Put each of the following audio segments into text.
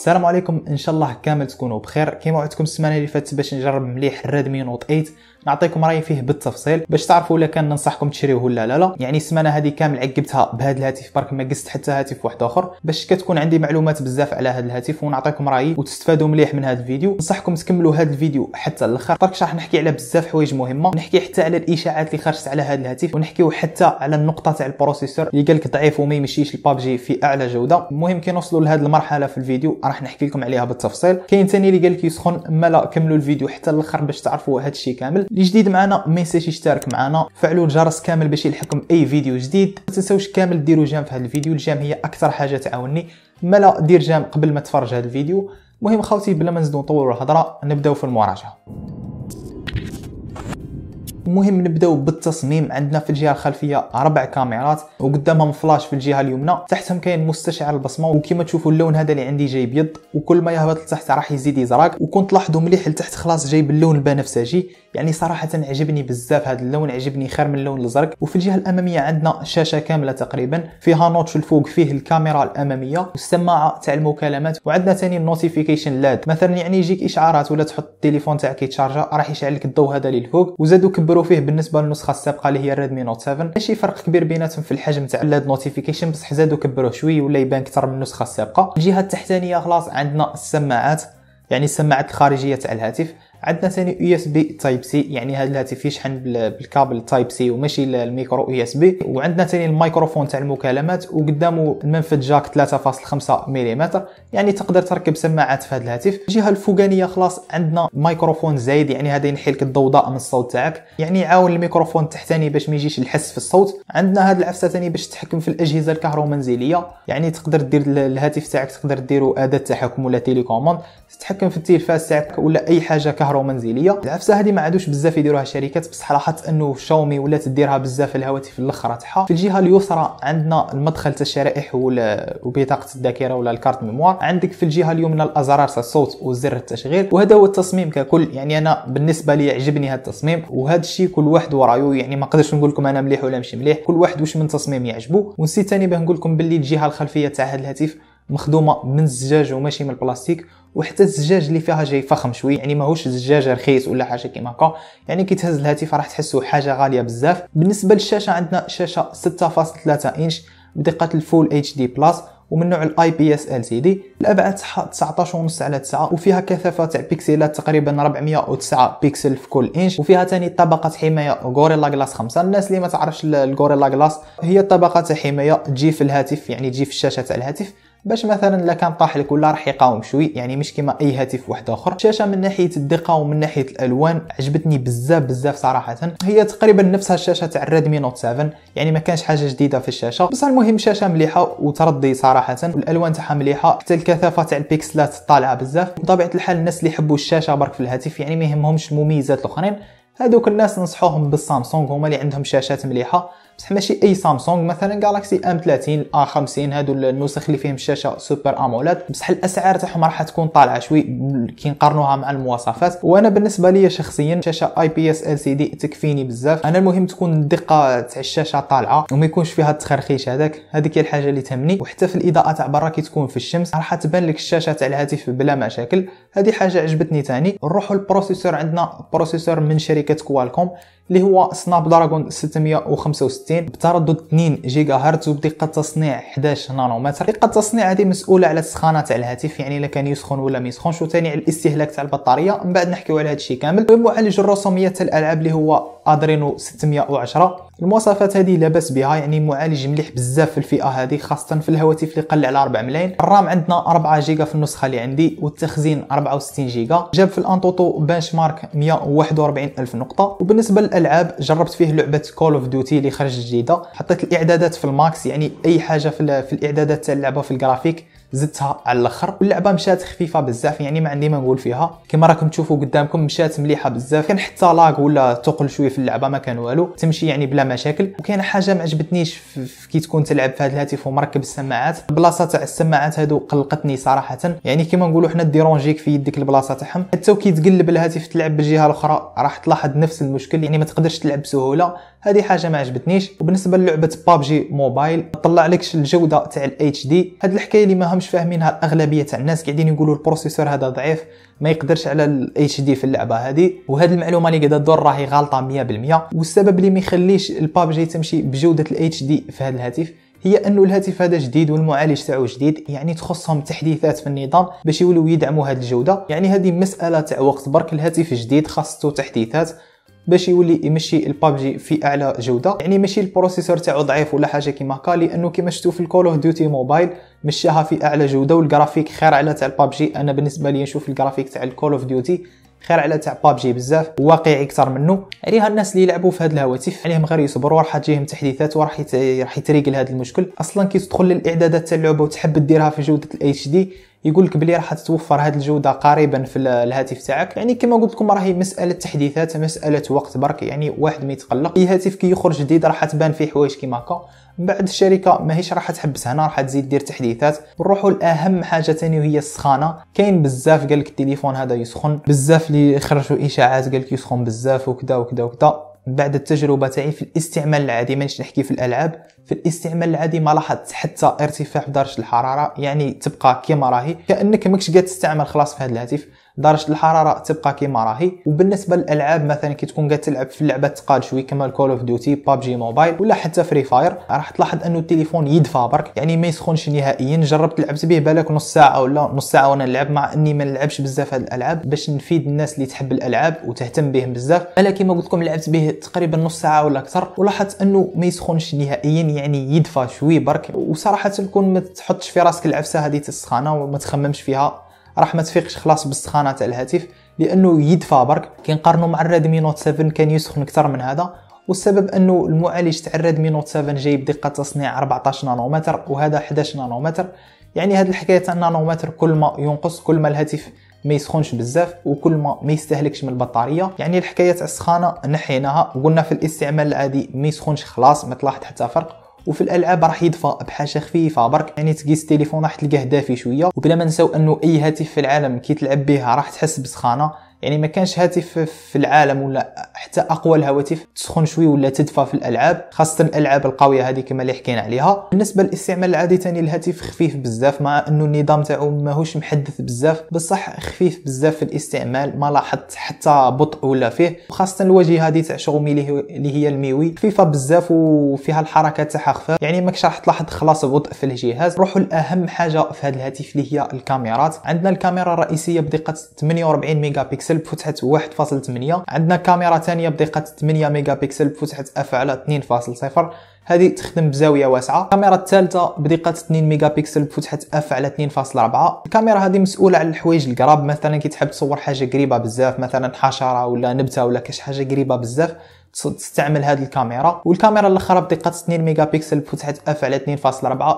السلام عليكم ان شاء الله كامل تكونوا بخير كما وعدتكم السمانه اللي فاتت باش نجرب مليح الريدمي نوت 8 نعطيكم رايي فيه بالتفصيل باش تعرفوا الا كان ننصحكم تشريوه ولا لا لا يعني السمانه هذه كامل عقبتها بهذا الهاتف برك ما قست حتى هاتف واحد اخر باش كتكون عندي معلومات بزاف على هذا الهاتف ونعطيكم رايي وتستفادوا مليح من هذا الفيديو ننصحكم تكملوا هذا الفيديو حتى الاخر برك راح نحكي على بزاف حوايج مهمه نحكي حتى على الاشاعات اللي خرجت على هذا الهاتف ونحكيو حتى على النقطه تاع البروسيسور اللي قالك ضعيف وما يمشيش البابجي في اعلى جوده المهم كي نوصلوا لهذه المرحله في الفيديو راح نحكي لكم عليها بالتفصيل كاين ثاني اللي قالك يسخن ما لا كملوا الفيديو حتى الاخر باش تعرفوا هذا الشيء كامل اللي جديد معنا ما ينساش يشترك معنا فعلوا الجرس كامل باش يلحقكم اي فيديو جديد ما تنساوش كامل ديروا جام في هذا الفيديو الجام هي اكثر حاجه تعاوني ملا دير جام قبل ما تفرج هذا الفيديو المهم خاوتي بلا ما نزيدو نطولوا الهضره نبداو في المراجعه المهم نبداو بالتصميم عندنا في الجهه الخلفيه اربع كاميرات وقدامهم فلاش في الجهه اليمنى تحتهم كاين مستشعر البصمه وكما تشوفوا اللون هذا اللي عندي جاي بيض وكل ما يهبط لتحت راح يزيد يزرق وكنت لاحظوا مليح لتحت خلاص جاي باللون البنفسجي يعني صراحه عجبني بزاف هذا اللون عجبني خير من اللون الازرق وفي الجهه الاماميه عندنا شاشه كامله تقريبا فيها نوتش الفوق فيه الكاميرا الاماميه والسماعه تاع المكالمات وعندنا ثاني النوتيفيكيشن لاد مثلا يعني يجيك اشعارات ولا تحط التليفون تاعك يتشارجا راح يشعل لك الضوء هذا للفوق وزادوا كبروا فيه بالنسبه للنسخه السابقه اللي هي ريدمي نوت 7 ماشي فرق كبير بيناتهم في الحجم تاع لاد نوتيفيكيشن بصح زادوا كبروه شويه ولا يبان اكثر من النسخه السابقه الجهه التحتانيه خلاص عندنا السماعات يعني السماعات الخارجيه تاع الهاتف عندنا ثاني يو اس بي تايب سي يعني هذا الهاتف يشحن بالكابل تايب سي وماشي الميكرو يو اس بي وعندنا ثاني الميكروفون تاع المكالمات وقدامه المنفذ جاك 3.5 ملم يعني تقدر تركب سماعات في هذا الهاتف الجهه الفوقانيه خلاص عندنا ميكروفون زايد يعني هذا ينحي لك الضوضاء من الصوت تاعك يعني يعاون الميكروفون التحتاني باش ما يجيش الحس في الصوت عندنا هاد العفسه ثاني باش تتحكم في الاجهزه الكهرومنزليه يعني تقدر دير الهاتف تاعك تقدر ديرو اداه تحكم ولا تيليكوموند تتحكم في التلفاز تاعك ولا اي حاجه كهرباء منزليه العفسه هذه ما عادوش بزاف يديروها الشركات بصح لاحظت انه شاومي ولات ديرها بزاف الهواتف الاخرى تاعها في الجهه اليسرى عندنا المدخل تاع الشرائح وبطاقه الذاكره ولا الكارت ميموار عندك في الجهه اليمنى الازرار تاع الصوت وزر التشغيل وهذا هو التصميم ككل يعني انا بالنسبه لي عجبني هذا التصميم وهذا الشيء كل واحد ورايو يعني ما نقدرش نقول لكم انا مليح ولا مش مليح كل واحد واش من تصميم يعجبه ونسيت ثاني باه نقول لكم باللي الجهه الخلفيه تاع هذا الهاتف مخدومه من الزجاج وماشي من البلاستيك وحتى الزجاج اللي فيها جاي فخم شوي يعني ماهوش زجاج رخيص ولا حاجه كيما هكا يعني كي تهز الهاتف راح تحسو حاجه غاليه بزاف بالنسبه للشاشه عندنا شاشه 6.3 انش بدقه الفول اتش دي بلس ومن نوع الاي بي اس ال سي دي الابعاد تاعها 19 ونص على 9 وفيها كثافه تاع بيكسلات تقريبا 409 بيكسل في كل انش وفيها ثاني طبقه حمايه غوريلا جلاس 5 الناس اللي ما تعرفش الغوريلا جلاس هي طبقه حمايه تجي في الهاتف يعني تجي في الشاشه تاع الهاتف باش مثلا الا كان طاح لك ولا راح يقاوم شوي يعني مش كيما اي هاتف واحد اخر الشاشه من ناحيه الدقه ومن ناحيه الالوان عجبتني بزاف بزاف صراحه هي تقريبا نفسها الشاشه تاع الريدمي نوت 7 يعني ما كانش حاجه جديده في الشاشه بصح المهم شاشه مليحه وتردي صراحه والالوان تاعها مليحه حتى الكثافه تاع البيكسلات طالعه بزاف بطبيعه الحال الناس اللي يحبوا الشاشه برك في الهاتف يعني ما يهمهمش المميزات الاخرين هذوك الناس نصحوهم بالسامسونج هما اللي عندهم شاشات مليحه بصح ماشي اي سامسونج مثلا جالاكسي ام 30 ا 50 هادو النسخ اللي فيهم الشاشه سوبر امولاد بصح الاسعار تاعهم راح تكون طالعه شوي كي نقارنوها مع المواصفات وانا بالنسبه لي شخصيا شاشه اي بي اس ال سي دي تكفيني بزاف انا المهم تكون الدقه تاع الشاشه طالعه وما يكونش فيها التخرخيش هذاك هذيك الحاجه اللي تهمني وحتى في الاضاءه تاع برا كي تكون في الشمس راح تبان لك الشاشه تاع الهاتف بلا مشاكل هذه حاجه عجبتني ثاني نروحوا للبروسيسور عندنا بروسيسور من شركه كوالكوم اللي هو سناب دراجون 665 بتردد 2 جيجا هرتز وبدقه تصنيع 11 نانومتر دقه التصنيع هذه مسؤوله على السخانه تاع الهاتف يعني الا كان يسخن ولا ما يسخنش وثاني على الاستهلاك تاع البطاريه من بعد نحكيو على هذا الشيء كامل المعالج الرسوميه تاع الالعاب اللي هو ادرينو 610 المواصفات هذه لاباس بها يعني معالج مليح بزاف في الفئه هذه خاصه في الهواتف اللي قل على 4 ملايين الرام عندنا 4 جيجا في النسخه اللي عندي والتخزين 64 جيجا جاب في الانطوطو بنش مارك 141 الف نقطه وبالنسبه للالعاب جربت فيه لعبه كول اوف ديوتي اللي خرجت جديده حطيت الاعدادات في الماكس يعني اي حاجه في الاعدادات تاع اللعبه في الجرافيك زدتها على الاخر واللعبه مشات خفيفه بزاف يعني ما عندي ما نقول فيها كما راكم تشوفوا قدامكم مشات مليحه بزاف كان حتى لاغ ولا ثقل شويه في اللعبه ما كان والو تمشي يعني بلا مشاكل وكان حاجه ما عجبتنيش كي تكون تلعب في هذا الهاتف ومركب السماعات البلاصه تاع السماعات هادو قلقتني صراحه يعني كما نقولوا حنا ديرونجيك في يدك البلاصه تاعهم حتى وكي تقلب الهاتف تلعب بالجهه الاخرى راح تلاحظ نفس المشكل يعني ما تقدرش تلعب بسهوله هذه حاجه ما عجبتنيش وبالنسبه للعبه بابجي موبايل طلع لكش الجوده تاع الاتش دي هذه الحكايه اللي ما مش فاهمينها الاغلبيه تاع الناس قاعدين يقولوا البروسيسور هذا ضعيف ما يقدرش على الاتش دي في اللعبه هذه وهذه المعلومه اللي قاعده تدور راهي غلطه 100% والسبب اللي ما يخليش البابجي تمشي بجوده الاتش دي في هذا الهاتف هي انه الهاتف هذا جديد والمعالج تاعو جديد يعني تخصهم تحديثات في النظام باش يولوا يدعموا هذه الجوده يعني هذه مساله تاع وقت برك الهاتف جديد خاصته تحديثات باش يولي يمشي البابجي في اعلى جوده يعني ماشي البروسيسور تاعو ضعيف ولا حاجه كيما هكا لانه كيما شفتوا في الكول اوف ديوتي موبايل مشاها في اعلى جوده والجرافيك خير على تاع البابجي انا بالنسبه لي نشوف الجرافيك تاع الكول اوف ديوتي خير على تاع بابجي بزاف واقعي اكثر منه عليها الناس اللي يلعبوا في هاد الهواتف عليهم غير يصبروا راح تجيهم تحديثات وراح راح يتريقل هذا المشكل اصلا كي تدخل للاعدادات تاع اللعبه وتحب ديرها في جوده الاتش دي يقول لك بلي راح تتوفر هذه الجوده قريبا في الهاتف تاعك يعني كما قلت لكم راهي مساله تحديثات مساله وقت برك يعني واحد ما يتقلق اي هاتف كي يخرج جديد راح تبان فيه حوايج كيما هكا من بعد الشركه ماهيش راح تحبس هنا راح تزيد دير تحديثات نروحوا لاهم حاجه ثاني وهي السخانه كاين بزاف قالك التليفون هذا يسخن بزاف اللي خرجوا اشاعات قالك يسخن بزاف وكذا وكذا وكذا بعد التجربه تاعي في الاستعمال العادي مانيش نحكي في الالعاب في الاستعمال العادي ما لاحظت حتى ارتفاع في درجه الحراره يعني تبقى كيما راهي كانك ماكش قاعد تستعمل خلاص في هذا الهاتف درجه الحراره تبقى كما راهي وبالنسبه للالعاب مثلا كي تكون قاعد تلعب في لعبه تقال شوي كما الكول اوف ديوتي بابجي موبايل ولا حتى فري فاير راح تلاحظ انه التليفون يدفى برك يعني ما يسخنش نهائيا جربت لعبت به بالك نص ساعه ولا نص ساعه وانا نلعب مع اني ما نلعبش بزاف هاد الالعاب باش نفيد الناس اللي تحب الالعاب وتهتم بهم بزاف انا كما قلت لكم لعبت به تقريبا نص ساعه ولا اكثر ولاحظت انه ما يسخنش نهائيا يعني يدفى شوي برك وصراحه كون ما تحطش في راسك العفسه هذه السخانه وما تخممش فيها راح ما تفيقش خلاص بالسخانه تاع الهاتف لانه يدفى برك نقارنوا مع الريدمي نوت 7 كان يسخن اكثر من هذا والسبب انه المعالج تاع الريدمي نوت 7 جاي بدقه تصنيع 14 نانومتر وهذا 11 نانومتر يعني هاد الحكايه تاع النانومتر كل ما ينقص كل ما الهاتف ما يسخنش بزاف وكل ما ما يستهلكش من البطاريه يعني الحكايه تاع السخانه نحيناها وقلنا في الاستعمال العادي ما يسخنش خلاص ما تلاحظ حتى فرق وفي الالعاب راح يدفى بحاجه خفيفه برك يعني تقيس التليفون راح تلقاه دافي شويه وبلا ما نساو انه اي هاتف في العالم كي تلعب به راح تحس بسخانه يعني ما كانش هاتف في العالم ولا حتى اقوى الهواتف تسخن شوي ولا تدفى في الالعاب خاصه الالعاب القويه هذه كما اللي حكينا عليها بالنسبه للاستعمال العادي ثاني الهاتف خفيف بزاف مع انه النظام تاعو ماهوش محدث بزاف بصح خفيف بزاف في الاستعمال ما لاحظت حتى بطء ولا فيه وخاصه الواجهه هذه تاع شاومي اللي هي الميوي خفيفه بزاف وفيها الحركه تاعها خفيف يعني ماكش راح تلاحظ خلاص بطء في الجهاز روحوا لاهم حاجه في هذا الهاتف اللي هي الكاميرات عندنا الكاميرا الرئيسيه بدقه 48 ميجا بكسل بيكسل بفتحة 1.8 عندنا كاميرا ثانية بدقة 8 ميجا بيكسل بفتحة اف على 2.0 هذه تخدم بزاويه واسعه الكاميرا الثالثه بدقه 2 ميجا بيكسل بفتحه اف على 2.4 الكاميرا هذه مسؤوله على الحوايج القراب مثلا كي تحب تصور حاجه قريبه بزاف مثلا حشره ولا نبته ولا كاش حاجه قريبه بزاف تستعمل هذه الكاميرا والكاميرا الاخرى بدقه 2 ميجا بيكسل بفتحه اف على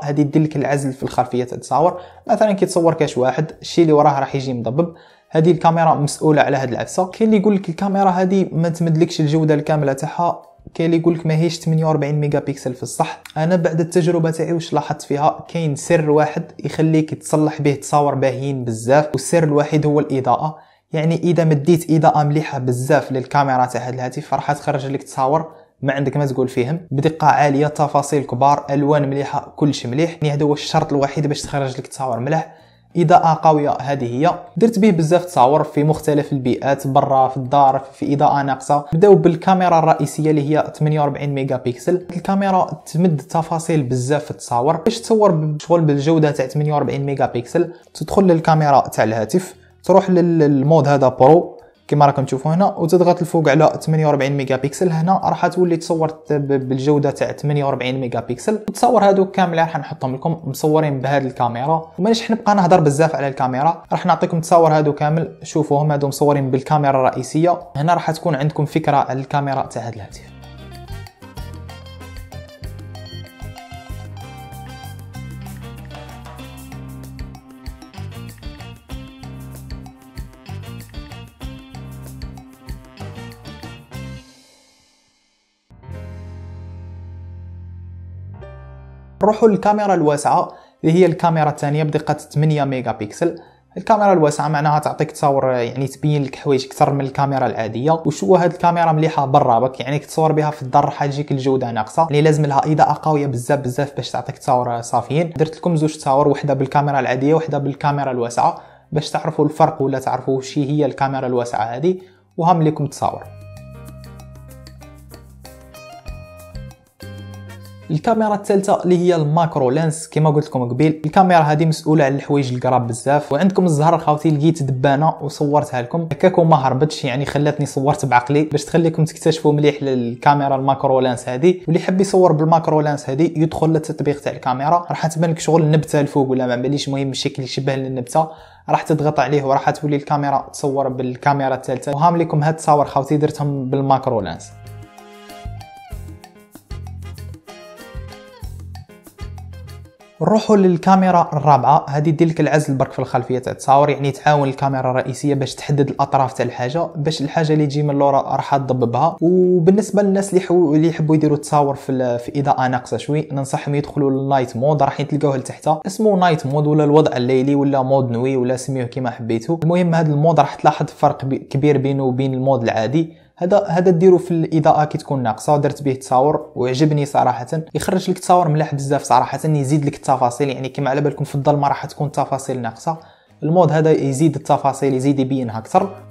2.4 هذه دير لك العزل في الخلفيه تتصاور مثلا كي تصور كاش واحد الشيء اللي وراه راح يجي مضبب هذه الكاميرا مسؤوله على هذه العدسه كاين اللي يقول لك الكاميرا هذه ما تمدلكش الجوده الكامله تاعها كاين اللي يقول لك ماهيش 48 ميجا بيكسل في الصح انا بعد التجربه تاعي واش لاحظت فيها كاين سر واحد يخليك تصلح به تصاور باهيين بزاف والسر الوحيد هو الاضاءه يعني اذا مديت اضاءه مليحه بزاف للكاميرا تاع هذا الهاتف راح تخرج لك تصاور ما عندك ما تقول فيهم بدقه عاليه تفاصيل كبار الوان مليحه كلش مليح يعني هذا هو الشرط الوحيد باش تخرج لك تصاور ملاح اضاءه قويه هذه هي درت به بزاف تصاور في مختلف البيئات برا في الدار في اضاءه ناقصه بداو بالكاميرا الرئيسيه اللي هي 48 ميجا بيكسل الكاميرا تمد تفاصيل بزاف في التصاور باش تصور بشغل بالجوده تاع 48 ميجا بيكسل تدخل للكاميرا تاع الهاتف تروح للمود هذا برو كما راكم تشوفوا هنا وتضغط الفوق على 48 ميجا بكسل هنا راح تولي تصور بالجوده تاع 48 ميجا بكسل التصاور هذوك كامل راح نحطهم لكم مصورين بهذه الكاميرا ومانيش حنبقى نهضر بزاف على الكاميرا راح نعطيكم التصاور هذو كامل شوفوهم هذو مصورين بالكاميرا الرئيسيه هنا راح تكون عندكم فكره على الكاميرا تاع هذا الهاتف نروحوا للكاميرا الواسعه اللي هي الكاميرا الثانيه بدقه 8 ميجا بيكسل الكاميرا الواسعه معناها تعطيك تصاور يعني تبين لك حوايج اكثر من الكاميرا العاديه وشو هاد الكاميرا مليحه برا بك يعني تصور بها في الدار راح تجيك الجوده ناقصه يعني لازم لها اضاءه قويه بزاف بزاف باش تعطيك تصاور صافيين درت لكم زوج تصاور وحده بالكاميرا العاديه وحده بالكاميرا الواسعه باش تعرفوا الفرق ولا تعرفوا شي هي الكاميرا الواسعه هذه وهم لكم تصاور الكاميرا الثالثه اللي هي الماكرو لينس كما قلت لكم قبيل الكاميرا هذه مسؤوله على الحوايج القراب بزاف وعندكم الزهر خاوتي لقيت دبانه وصورتها لكم هكاكم ما هربتش يعني خلاتني صورت بعقلي باش تخليكم تكتشفوا مليح الكاميرا الماكرو لينس هذه واللي حب يصور بالماكرو لينس هذه يدخل للتطبيق تاع الكاميرا راح تبان لك شغل النبته الفوق ولا ما باليش المهم الشكل يشبه للنبته راح تضغط عليه وراح تولي الكاميرا تصور بالكاميرا الثالثه وهام لكم هاد التصاور خاوتي درتهم بالماكرو لينس نروحوا للكاميرا الرابعه هذه دير لك العزل برك في الخلفيه تاع التصاور يعني تعاون الكاميرا الرئيسيه باش تحدد الاطراف تاع الحاجه باش الحاجه اللي تجي من لورا راح تضببها وبالنسبه للناس اللي حو... اللي يحبوا يديروا التصاور في في اضاءه ناقصه شوي ننصحهم يدخلوا للنايت مود راح تلقاوه لتحت اسمه نايت مود ولا الوضع الليلي ولا مود نوي ولا سميه كيما حبيتو المهم هذا المود راح تلاحظ فرق كبير بينه وبين المود العادي هذا هذا ديرو في الاضاءه كي تكون ناقصه درت به تصاور وعجبني صراحه يخرج لك تصاور ملاح بزاف صراحه يزيد لك التفاصيل يعني كما على بالكم في الظلمه راح تكون تفاصيل ناقصه المود هذا يزيد التفاصيل يزيد يبينها اكثر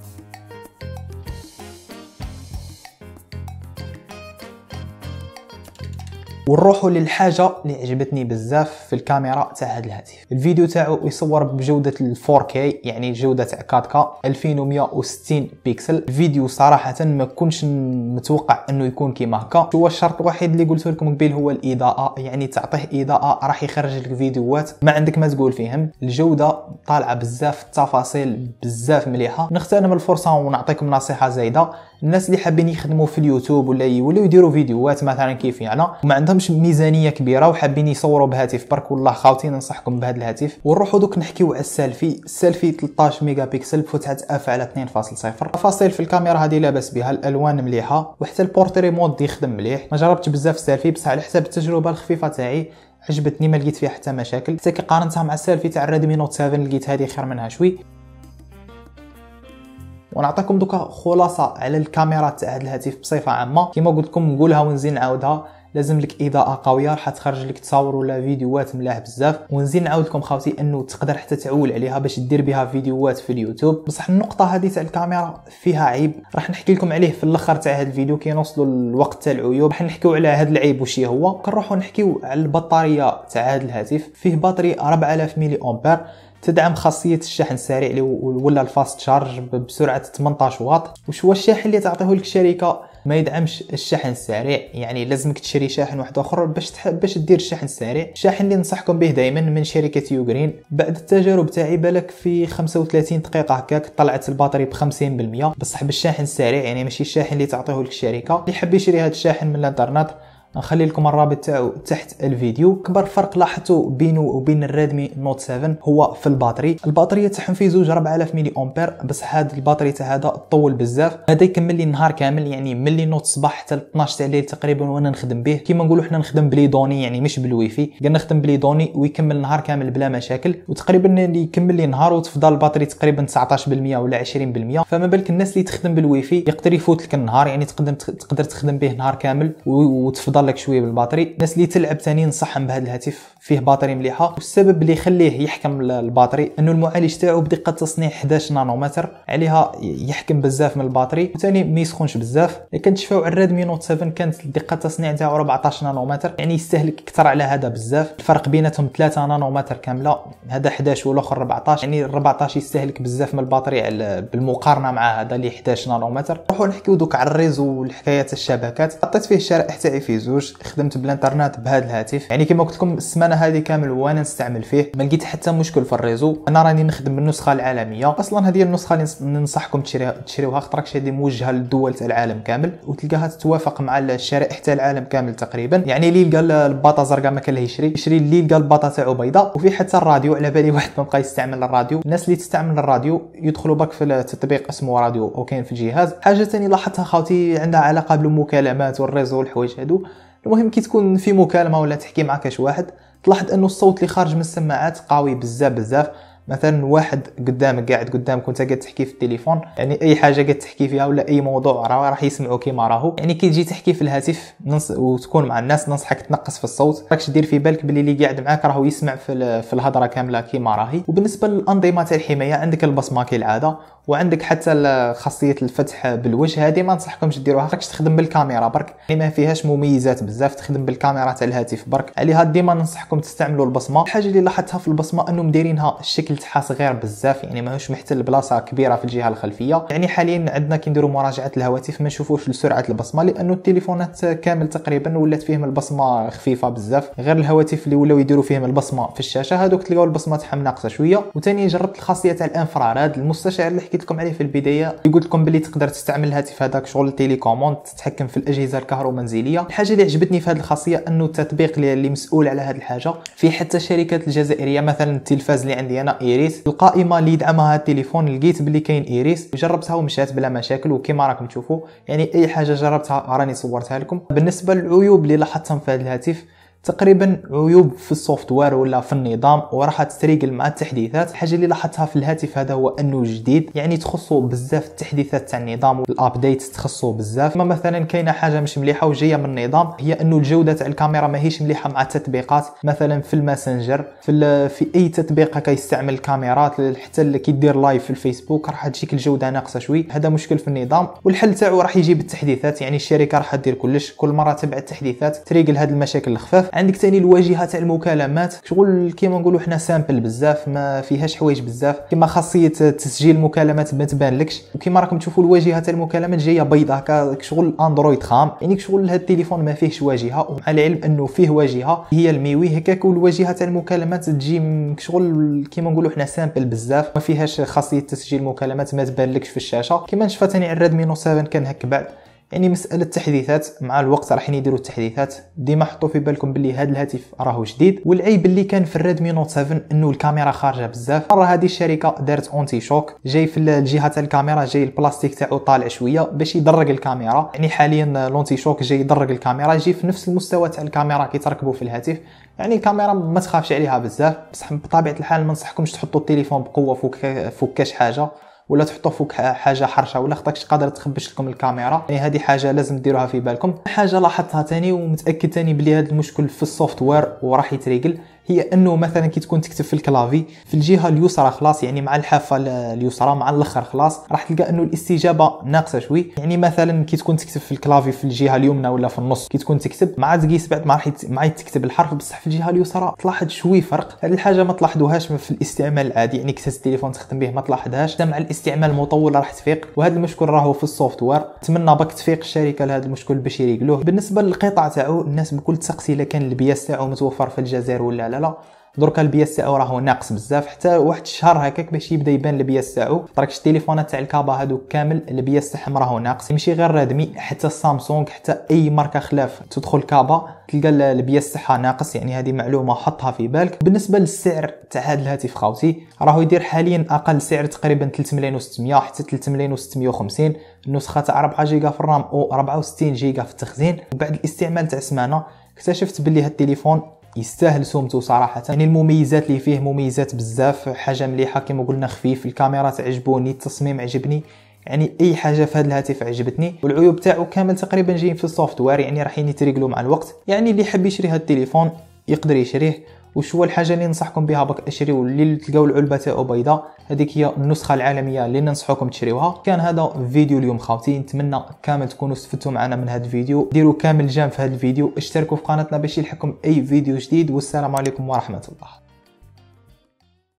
ونروحوا للحاجه اللي عجبتني بزاف في الكاميرا تاع هذا الهاتف الفيديو تاعو يصور بجوده 4K يعني جودة تاع 4K 2160 بيكسل الفيديو صراحه ما كنتش متوقع انه يكون كيما هكا هو الشرط الوحيد اللي قلت لكم قبل هو الاضاءه يعني تعطيه اضاءه راح يخرج لك فيديوهات ما عندك ما تقول فيهم الجوده طالعه بزاف التفاصيل بزاف مليحه نغتنم الفرصه ونعطيكم نصيحه زايده الناس اللي حابين يخدموا في اليوتيوب ولا ولاو يديروا فيديوهات مثلا كيف يعني وما عندهمش ميزانيه كبيره وحابين يصوروا بهاتف برك والله خاوتي ننصحكم بهذا الهاتف ونروحوا دوك نحكيو على السيلفي السيلفي 13 ميجا بيكسل بفتحه اف على 2.0 تفاصيل في الكاميرا هذه لاباس بها الالوان مليحه وحتى البورتري مود يخدم مليح ما جربت بزاف السيلفي بصح على حسب التجربه الخفيفه تاعي عجبتني ما لقيت فيها حتى مشاكل حتى كي قارنتها مع السيلفي تاع ريدمي نوت 7 لقيت هذه خير منها شوي ونعطيكم دوكا خلاصه على الكاميرا تاع هذا الهاتف بصفه عامه كما قلت لكم نقولها ونزيد نعاودها لازم لك اضاءه قويه راح تخرج لك تصاور ولا فيديوهات ملاح بزاف ونزيد نعاود لكم خاوتي انه تقدر حتى تعول عليها باش دير بها فيديوهات في اليوتيوب بصح النقطه هذه تاع الكاميرا فيها عيب راح نحكي لكم عليه في الاخر تاع هذا الفيديو كي نوصلوا للوقت تاع العيوب راح نحكيو على هذا العيب واش هو كنروحوا نحكيو على البطاريه تاع هذا الهاتف فيه باتري 4000 ملي امبير تدعم خاصيه الشحن السريع ولا الفاست شارج بسرعه 18 واط واش هو الشاحن اللي تعطيه لك الشركه ما يدعمش الشحن السريع يعني لازمك تشري شاحن واحد اخر باش تح... باش دير الشحن السريع الشاحن اللي ننصحكم به دائما من شركه يوغرين بعد التجارب تاعي بالك في 35 دقيقه هكاك طلعت البطاريه ب 50% بصح بالشاحن السريع يعني ماشي الشاحن اللي تعطيه لك الشركه اللي يحب يشري هذا الشاحن من الانترنت نخلي لكم الرابط تاعو تحت الفيديو كبر فرق لاحظته بينه وبين الريدمي نوت 7 هو في الباتري البطاريه تاعهم في زوج 4000 ملي امبير بس هاد الباتري تاع هذا طول بزاف هذا يكمل لي النهار كامل يعني من لي نوت الصباح حتى 12 تاع الليل تقريبا وانا نخدم به كيما نقولوا حنا نخدم بلي دوني يعني مش بالويفي قال نخدم بلي دوني ويكمل النهار كامل بلا مشاكل وتقريبا يكمل لي نهار وتفضل الباتري تقريبا 19% ولا 20% فما بالك الناس اللي تخدم بالويفي يقدر يفوت لك النهار يعني تقدر تخدم به نهار كامل وتفضل يفضل لك شويه بالباتري الناس اللي تلعب ثاني نصحهم بهذا الهاتف فيه باتري مليحه والسبب اللي يخليه يحكم الباتري انه المعالج تاعو بدقه تصنيع 11 نانومتر عليها يحكم بزاف من الباتري وثاني ما يسخنش بزاف لكن تشفاو على الريدمي نوت 7 كانت دقه التصنيع تاعو 14 نانومتر يعني يستهلك اكثر على هذا بزاف الفرق بيناتهم 3 نانومتر كامله هذا 11 والاخر 14 يعني 14 يستهلك بزاف من الباتري بالمقارنه مع هذا اللي 11 نانومتر نروحوا نحكيو دوك على الريزو والحكايات الشبكات حطيت فيه الشرائح تاعي في زوج خدمت بالانترنت بهذا الهاتف يعني كما قلت لكم السمانه هذه كامل وانا نستعمل فيه ما لقيت حتى مشكل في الريزو انا راني نخدم بالنسخه العالميه اصلا هذه النسخه اللي ننصحكم تشريوها خاطر خاطرك هذه موجهه للدول تاع العالم كامل وتلقاها تتوافق مع الشرائح تاع العالم كامل تقريبا يعني اللي لقى الباطا زرقاء ما كان يشري يشري اللي لقى الباطا تاعو بيضاء وفي حتى الراديو على بالي واحد ما بقى يستعمل الراديو الناس اللي تستعمل الراديو يدخلوا بك في التطبيق اسمه راديو او كاين في الجهاز حاجه ثاني لاحظتها خاوتي عندها علاقه بالمكالمات والريزو والحوايج هادو المهم كي تكون في مكالمه ولا تحكي معك كاش واحد تلاحظ انه الصوت اللي خارج من السماعات قوي بزاف بزاف مثلا واحد قدامك قاعد قدامك وانت قاعد تحكي في التليفون يعني اي حاجه قاعد تحكي فيها ولا اي موضوع راه راح يسمعو كيما راهو يعني كي تجي تحكي في الهاتف وتكون مع الناس ننصحك تنقص في الصوت راكش دير في بالك باللي اللي قاعد معاك راهو يسمع في, في الهضره كامله كيما راهي وبالنسبه للانظمه تاع الحمايه عندك البصمه كالعاده وعندك حتى خاصيه الفتح بالوجه هذه ما ننصحكمش ديروها راكش تخدم بالكاميرا برك اللي يعني ما فيهاش مميزات بزاف تخدم بالكاميرا تاع الهاتف برك عليها ديما ننصحكم تستعملوا البصمه الحاجه اللي لاحظتها في البصمه انهم دايرينها الشكل تاعها صغير بزاف يعني ماهوش محتل بلاصه كبيره في الجهه الخلفيه يعني حاليا عندنا كنديروا مراجعه الهواتف ما نشوفوش سرعه البصمه لانه التليفونات كامل تقريبا ولات فيهم البصمه خفيفه بزاف غير الهواتف اللي ولاو يديروا فيهم البصمه في الشاشه هذوك تلقاو البصمه تاعهم ناقصه شويه وثاني جربت الخاصيه تاع الانفراراد المستشعر اللي حكيت لكم عليه في البدايه يقول لكم باللي تقدر تستعمل الهاتف هذاك شغل تيليكوموند تتحكم في الاجهزه الكهرومنزليه الحاجه اللي عجبتني في هذه الخاصيه انه التطبيق اللي مسؤول على هذه الحاجه في حتى الشركات الجزائريه مثلا التلفاز اللي عندي انا ايريس القائمه اللي يدعمها التليفون لقيت بلي كاين ايريس جربتها ومشات بلا مشاكل وكما راكم تشوفوا يعني اي حاجه جربتها راني صورتها لكم بالنسبه للعيوب اللي لاحظتهم في هذا الهاتف تقريبا عيوب في السوفتوير ولا في النظام وراح تستريقل مع التحديثات الحاجه اللي لاحظتها في الهاتف هذا هو انه جديد يعني تخصو بزاف التحديثات تاع النظام والابديت تخصو بزاف ما مثلا كاينه حاجه مش مليحه وجايه من النظام هي انه الجوده تاع الكاميرا ماهيش مليحه مع التطبيقات مثلا في الماسنجر في, في اي تطبيق كيستعمل الكاميرات حتى اللي كيدير لايف في الفيسبوك راح تجيك الجوده ناقصه شوي هذا مشكل في النظام والحل تاعو راح يجي بالتحديثات يعني الشركه راح دير كلش كل مره تبع التحديثات تريقل هاد المشاكل الخفاف عندك ثاني الواجهه تاع المكالمات شغل كيما نقولوا حنا سامبل بزاف ما فيهاش حوايج بزاف كيما خاصيه تسجيل المكالمات ما تبانلكش وكيما راكم تشوفوا الواجهه تاع المكالمات جايه بيضاء هكا شغل اندرويد خام يعني شغل هذا التليفون ما فيهش واجهه ومع العلم انه فيه واجهه هي الميوي هكاك والواجهه تاع المكالمات تجي شغل كيما نقولوا حنا سامبل بزاف ما فيهاش خاصيه تسجيل المكالمات ما تبانلكش في الشاشه كيما نشفى ثاني على الريدمي نوت 7 كان هك بعد يعني مساله التحديثات مع الوقت راح يعني يديروا التحديثات ديما حطوا في بالكم باللي هذا الهاتف راه جديد والعيب اللي كان في الريدمي نوت 7 انه الكاميرا خارجه بزاف مرة هذه الشركه دارت اونتي شوك جاي في الجهه تاع الكاميرا جاي البلاستيك تاعو طالع شويه باش يدرج الكاميرا يعني حاليا لونتي شوك جاي يدرج الكاميرا جاي في نفس المستوى تاع الكاميرا كي تركبوا في الهاتف يعني الكاميرا ما تخافش عليها بزاف بصح بطبيعه الحال ما ننصحكمش تحطوا التليفون بقوه فوق فوق كاش حاجه ولا تحطوا فوق حاجه حرشه ولا خطاكش قادر تخبش لكم الكاميرا يعني هذه حاجه لازم ديروها في بالكم حاجه لاحظتها ثاني ومتاكد ثاني بلي هذا المشكل في السوفتوير وراح يتريقل هي انه مثلا كي تكون تكتب في الكلافي في الجهه اليسرى خلاص يعني مع الحافه اليسرى مع الاخر خلاص راح تلقى انه الاستجابه ناقصه شوي يعني مثلا كي تكون تكتب في الكلافي في الجهه اليمنى ولا في النص كي تكون تكتب مع تقيس بعد ما راح مع تكتب الحرف بصح في الجهه اليسرى تلاحظ شوي فرق هذه الحاجه ما تلاحظوهاش في الاستعمال العادي يعني كي التليفون تخدم به ما تلاحظهاش مع الاستعمال المطول راح تفيق وهذا المشكل راهو في السوفتوير نتمنى باك تفيق الشركه لهذا المشكل باش يريقلوه بالنسبه للقطاع تاعو الناس بكل تسقسي اذا كان البياس تاعو متوفر في الجزائر ولا لا لا دركا البياس تاعو راهو ناقص بزاف حتى واحد الشهر هكاك باش يبدا يبان البياس تاعو طريقش التليفونات تاع الكابا هادو كامل البياس تاعهم راهو ناقص ماشي غير رادمي حتى سامسونج حتى اي ماركه خلاف تدخل كابا تلقى البياس تاعها ناقص يعني هذه معلومه حطها في بالك بالنسبه للسعر تاع هذا الهاتف خاوتي راهو يدير حاليا اقل سعر تقريبا 3 ملايين و600 حتى 3 ملايين و650 النسخه تاع 4 جيجا في الرام و 64 جيجا في التخزين بعد الاستعمال تاع سمانه اكتشفت بلي هاد التليفون يستاهل سومتو صراحه يعني المميزات اللي فيه مميزات بزاف حاجه مليحه كما قلنا خفيف الكاميرا تعجبوني التصميم عجبني يعني اي حاجه في هذا الهاتف عجبتني والعيوب تاعو كامل تقريبا جايين في السوفتوير يعني راح يتريقلو مع الوقت يعني اللي حاب يشري هذا التليفون يقدر يشريه وش هو الحاجه اللي ننصحكم بها باك تشريو اللي تلقاو العلبه تاعو بيضاء هذيك هي النسخه العالميه اللي ننصحكم تشريوها كان هذا فيديو اليوم خاوتي نتمنى كامل تكونوا استفدتوا معنا من هذا الفيديو ديروا كامل جام في هذا الفيديو اشتركوا في قناتنا باش يلحقكم اي فيديو جديد والسلام عليكم ورحمه الله